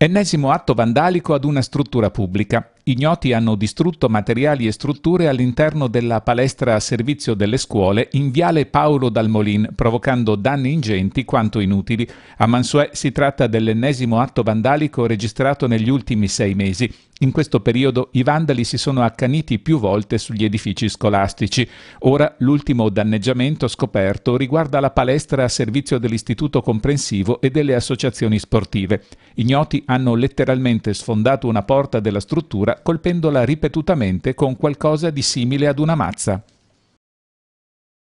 Ennesimo atto vandalico ad una struttura pubblica. Ignoti hanno distrutto materiali e strutture all'interno della palestra a servizio delle scuole in viale Paolo Dalmolin, provocando danni ingenti quanto inutili. A Mansue si tratta dell'ennesimo atto vandalico registrato negli ultimi sei mesi. In questo periodo i vandali si sono accaniti più volte sugli edifici scolastici. Ora l'ultimo danneggiamento scoperto riguarda la palestra a servizio dell'istituto comprensivo e delle associazioni sportive. Ignoti hanno letteralmente sfondato una porta della struttura colpendola ripetutamente con qualcosa di simile ad una mazza.